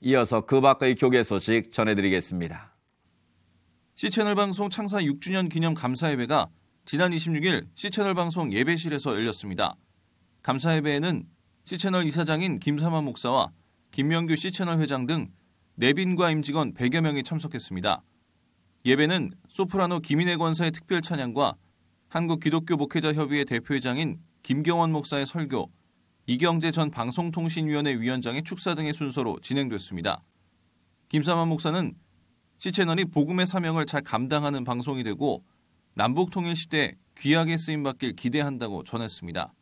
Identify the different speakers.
Speaker 1: 이어서 그 밖의 교계 소식 전해드리겠습니다. C채널 방송 창사 6주년 기념 감사예배가 지난 26일 C채널 방송 예배실에서 열렸습니다. 감사예배에는 C채널 이사장인 김삼환 목사와 김명규 C채널 회장 등 내빈과 임직원 100여 명이 참석했습니다. 예배는 소프라노 김인혜 권사의 특별 찬양과 한국기독교 목회자협의회 대표회장인 김경원 목사의 설교, 이경재 전 방송통신위원회 위원장의 축사 등의 순서로 진행됐습니다. 김사만 목사는 시채널이 복음의 사명을 잘 감당하는 방송이 되고 남북통일 시대에 귀하게 쓰임받길 기대한다고 전했습니다.